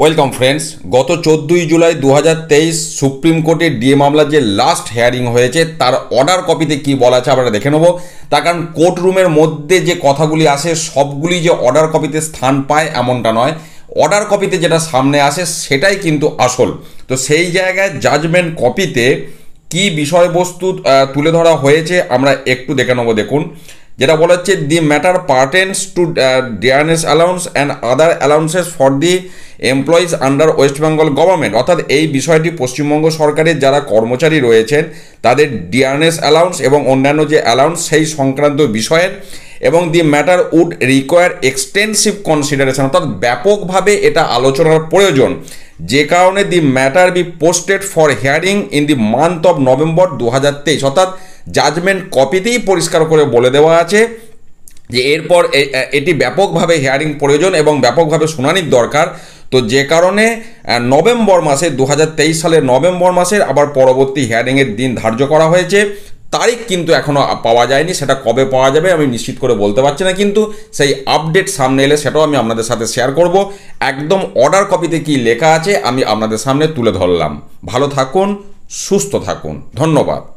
welcome friends গত চোদ্দোই জুলাই দু সুপ্রিম কোর্টের ডিএ মামলা যে লাস্ট হেয়ারিং হয়েছে তার অর্ডার কপিতে কি বলা আছে আমরা দেখে নেব তার কারণ কোর্ট রুমের মধ্যে যে কথাগুলি আসে সবগুলি যে অর্ডার কপিতে স্থান পায় এমনটা নয় অর্ডার কপিতে যেটা সামনে আসে সেটাই কিন্তু আসল তো সেই জায়গায় জাজমেন্ট কপিতে কি বিষয়বস্তু তুলে ধরা হয়েছে আমরা একটু দেখে নেবো দেখুন যেটা বলা হচ্ছে the matter pertains to dearness allowance and other allowances for the employees under West Bengal government অর্থাৎ এই বিষয়টি পশ্চিমবঙ্গ সরকারের যারা কর্মচারী রয়েছেন তাদের ডিয়ারনেস অ্যালাউন্স এবং অন্যান্য যে অ্যালাউন্স সেই সংক্রান্ত বিষয়ের এবং the matter would require extensive consideration অর্থাৎ ব্যাপকভাবে এটা আলোচনার প্রয়োজন যে কারণে the matter be posted for hearing in the month of November দু হাজার তেইশ অর্থাৎ জাজমেন্ট কপিতেই পরিষ্কার করে বলে দেওয়া আছে যে এরপর এটি ব্যাপকভাবে হেয়ারিং প্রয়োজন এবং ব্যাপকভাবে শুনানির দরকার তো যে কারণে নভেম্বর মাসে দু সালের নভেম্বর মাসের আবার পরবর্তী হেয়ারিংয়ের দিন ধার্য করা হয়েছে তারিখ কিন্তু এখনও পাওয়া যায়নি সেটা কবে পাওয়া যাবে আমি নিশ্চিত করে বলতে পারছি না কিন্তু সেই আপডেট সামনে এলে সেটাও আমি আপনাদের সাথে শেয়ার করব একদম অর্ডার কপিতে কি লেখা আছে আমি আপনাদের সামনে তুলে ধরলাম ভালো থাকুন সুস্থ থাকুন ধন্যবাদ